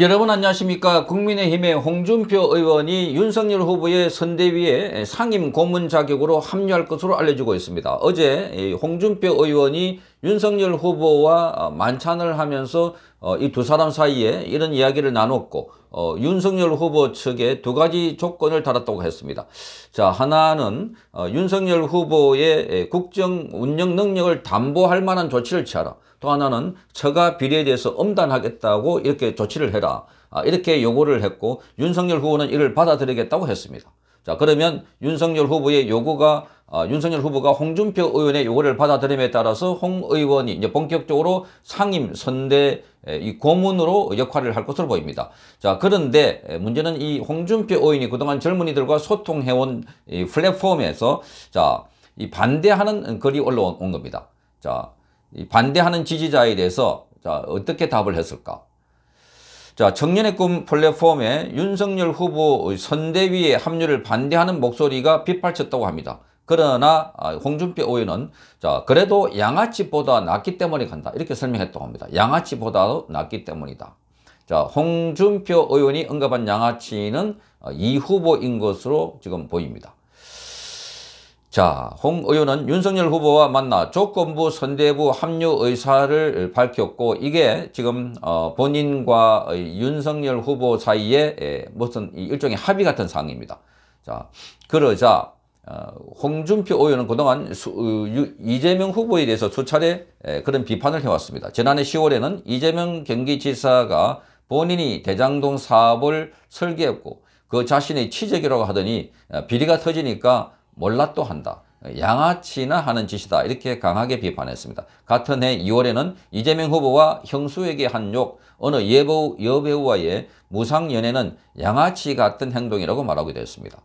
여러분 안녕하십니까 국민의힘의 홍준표 의원이 윤석열 후보의 선대위에 상임 고문 자격으로 합류할 것으로 알려지고 있습니다 어제 홍준표 의원이 윤석열 후보와 어, 만찬을 하면서 어, 이두 사람 사이에 이런 이야기를 나눴고 어, 윤석열 후보 측에 두 가지 조건을 달았다고 했습니다 자 하나는 윤석열 후보의 국정 운영 능력을 담보할 만한 조치를 취하라 또 하나는 처가 비례에 대해서 엄단하겠다고 이렇게 조치를 해라. 아, 이렇게 요구를 했고 윤석열 후보는 이를 받아들이겠다고 했습니다. 자 그러면 윤석열 후보의 요구가 아, 윤석열 후보가 홍준표 의원의 요구를 받아들임에 따라서 홍 의원이 이제 본격적으로 상임 선대 이 고문으로 역할을 할 것으로 보입니다. 자 그런데 문제는 이 홍준표 의원이 그동안 젊은이들과 소통해온 이 플랫폼에서 자 이 반대하는 글이 올라온 겁니다. 자 반대하는 지지자에 대해서 자, 어떻게 답을 했을까? 자, 청년의 꿈 플랫폼에 윤석열 후보의 선대위에 합류를 반대하는 목소리가 빗발쳤다고 합니다. 그러나 아, 홍준표 의원은 자 그래도 양아치보다 낫기 때문에 간다 이렇게 설명했다고 합니다. 양아치보다 낫기 때문이다. 자 홍준표 의원이 언급한 양아치는 이 후보인 것으로 지금 보입니다. 자, 홍 의원은 윤석열 후보와 만나 조건부 선대부 합류 의사를 밝혔고 이게 지금 어, 본인과 윤석열 후보 사이에 에, 무슨 일종의 합의 같은 상황입니다 자, 그러자 어, 홍준표 의원은 그동안 수, 어, 유, 이재명 후보에 대해서 수차례 에, 그런 비판을 해왔습니다. 지난해 10월에는 이재명 경기지사가 본인이 대장동 사업을 설계했고 그 자신의 취재기라고 하더니 어, 비리가 터지니까 몰랐도 한다. 양아치나 하는 짓이다. 이렇게 강하게 비판했습니다. 같은 해 2월에는 이재명 후보와 형수에게 한 욕, 어느 예보, 여배우와의 무상연애는 양아치 같은 행동이라고 말하게 되었습니다.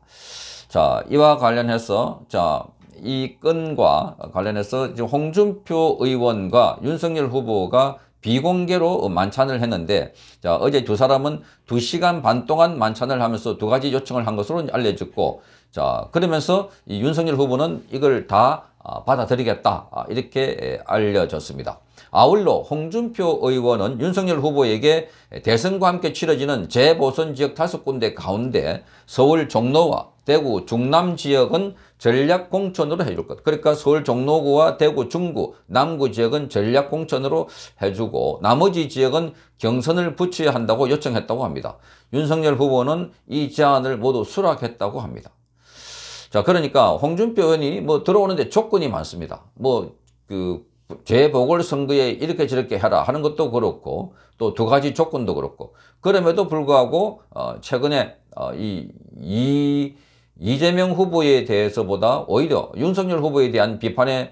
자, 이와 관련해서, 자, 이 건과 관련해서 홍준표 의원과 윤석열 후보가 비공개로 만찬을 했는데 자, 어제 두 사람은 두시간반 동안 만찬을 하면서 두 가지 요청을 한 것으로 알려졌고 자 그러면서 이 윤석열 후보는 이걸 다 아, 받아들이겠다 아, 이렇게 알려졌습니다. 아울러 홍준표 의원은 윤석열 후보에게 대선과 함께 치러지는 재보선 지역 다섯 군데 가운데 서울 종로와 대구 중남 지역은 전략공천으로 해줄 것. 그러니까 서울 종로구와 대구 중구, 남구 지역은 전략공천으로 해주고 나머지 지역은 경선을 붙여야 한다고 요청했다고 합니다. 윤석열 후보는 이 제안을 모두 수락했다고 합니다. 자, 그러니까 홍준표 의원이 뭐 들어오는데 조건이 많습니다. 뭐, 그, 재보궐선거에 이렇게 저렇게 해라 하는 것도 그렇고 또 두 가지 조건도 그렇고 그럼에도 불구하고 어, 최근에 어, 이, 이 이재명 후보에 대해서보다 오히려 윤석열 후보에 대한 비판에거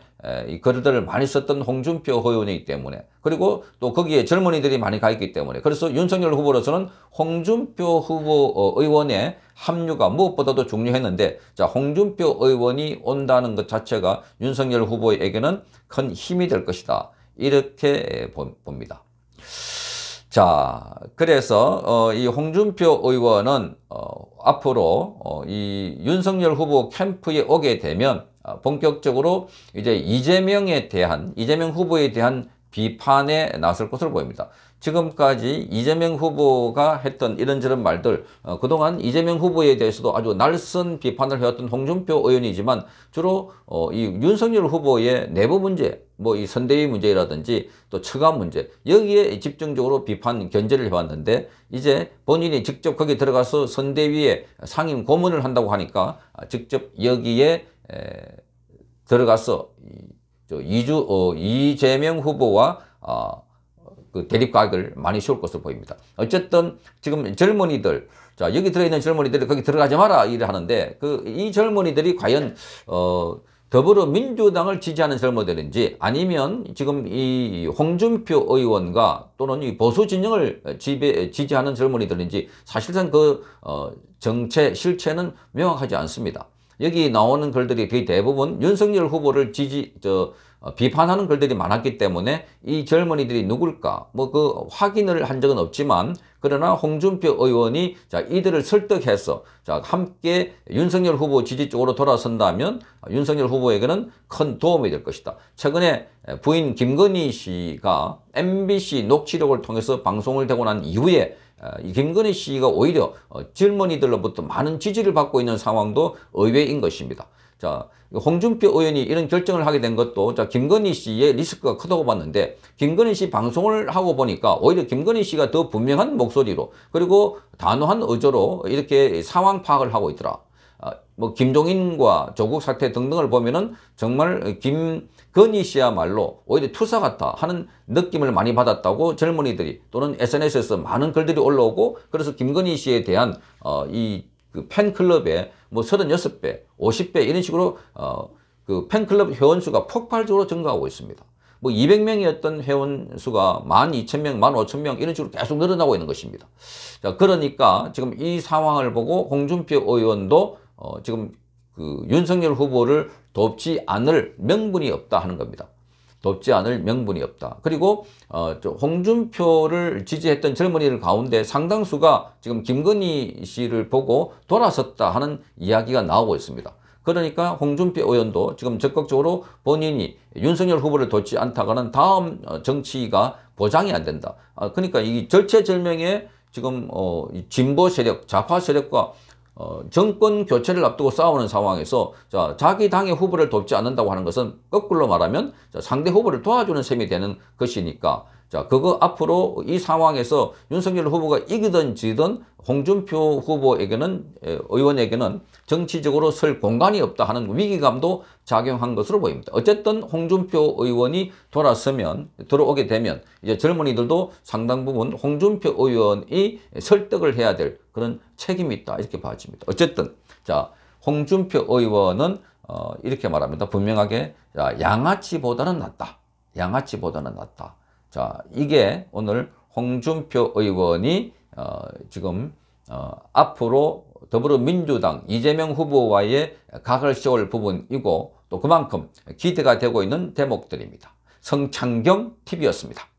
글들을 많이 썼던 홍준표 의원이기 때문에 그리고 또 거기에 젊은이들이 많이 가 있기 때문에 그래서 윤석열 후보로서는 홍준표 후보 어, 의원의 합류가 무엇보다도 중요했는데 자 홍준표 의원이 온다는 것 자체가 윤석열 후보에게는 큰 힘이 될 것이다 이렇게 봅니다. 자, 그래서 어, 이 홍준표 의원은 어, 앞으로 어, 이 윤석열 후보 캠프에 오게 되면 어, 본격적으로 이제 이재명에 대한 이재명 후보에 대한 비판에 나설 것으로 보입니다. 지금까지 이재명 후보가 했던 이런저런 말들 어, 그동안 이재명 후보에 대해서도 아주 날선 비판을 해왔던 홍준표 의원이지만 주로 어, 이 윤석열 후보의 내부 문제 뭐 이 선대위 문제라든지 또 처가 문제 여기에 집중적으로 비판 견제를 해왔는데 이제 본인이 직접 거기 들어가서 선대위에 상임 고문을 한다고 하니까 직접 여기에 에, 들어가서 이, 저 이주 어, 이재명 후보와 어, 그 대립 가격을 많이 쉬울 것으로 보입니다. 어쨌든 지금 젊은이들 자 여기 들어있는 젊은이들이 거기 들어가지 마라 일을 하는데 그 이 젊은이들이 과연 어 더불어민주당을 지지하는 젊은이들인지 아니면 지금 이 홍준표 의원과 또는 이 보수 진영을 지배, 지지하는 젊은이들인지 사실상 그 어, 정체 실체는 명확하지 않습니다. 여기 나오는 글들이 거의 대부분 윤석열 후보를 지지 저 어, 비판하는 글들이 많았기 때문에 이 젊은이들이 누굴까 뭐 그 확인을 한 적은 없지만 그러나 홍준표 의원이 자 이들을 설득해서 자 함께 윤석열 후보 지지 쪽으로 돌아선다면 윤석열 후보에게는 큰 도움이 될 것이다. 최근에 부인 김건희 씨가 MBC 녹취록을 통해서 방송을 되고 난 이후에 어, 김건희 씨가 오히려 질문이들로부터 어, 많은 지지를 받고 있는 상황도 의외인 것입니다. 자, 홍준표 의원이 이런 결정을 하게 된 것도 자, 김건희 씨의 리스크가 크다고 봤는데 김건희 씨 방송을 하고 보니까 오히려 김건희 씨가 더 분명한 목소리로 그리고 단호한 의조로 이렇게 상황 파악을 하고 있더라. 아, 뭐 김종인과 조국 사태 등등을 보면은 정말 김건희 씨야말로 오히려 투사 같아 하는 느낌을 많이 받았다고 젊은이들이 또는 SNS에서 많은 글들이 올라오고 그래서 김건희 씨에 대한 어, 이그 팬클럽에 뭐 36배, 50배 이런 식으로 어, 그 팬클럽 회원수가 폭발적으로 증가하고 있습니다. 뭐 200명이었던 회원수가 12,000명, 15,000명 이런 식으로 계속 늘어나고 있는 것입니다. 자, 그러니까 지금 이 상황을 보고 홍준표 의원도 어, 지금 그 윤석열 후보를 돕지 않을 명분이 없다 하는 겁니다. 돕지 않을 명분이 없다. 그리고 어, 홍준표를 지지했던 젊은이들 가운데 상당수가 지금 김건희 씨를 보고 돌아섰다 하는 이야기가 나오고 있습니다. 그러니까 홍준표 의원도 지금 적극적으로 본인이 윤석열 후보를 돕지 않다가는 다음 어, 정치가 보장이 안 된다. 아, 그러니까 이 절체절명의 지금 어, 진보 세력, 좌파 세력과 어, 정권 교체를 앞두고 싸우는 상황에서 자, 자기 당의 후보를 돕지 않는다고 하는 것은 거꾸로 말하면 자, 상대 후보를 도와주는 셈이 되는 것이니까 자, 그거 앞으로 이 상황에서 윤석열 후보가 이기든 지든 홍준표 후보에게는 의원에게는 정치적으로 설 공간이 없다 하는 위기감도 작용한 것으로 보입니다. 어쨌든 홍준표 의원이 돌아서면 들어오게 되면 이제 젊은이들도 상당 부분 홍준표 의원이 설득을 해야 될 그런 책임이 있다 이렇게 봐집니다. 어쨌든 자 홍준표 의원은 어, 이렇게 말합니다. 분명하게 야, 양아치보다는 낫다. 양아치보다는 낫다. 자, 이게 오늘 홍준표 의원이 어, 지금 어, 앞으로 더불어민주당 이재명 후보와의 각을 씌울 부분이고 또 그만큼 기대가 되고 있는 대목들입니다. 성창경 TV였습니다.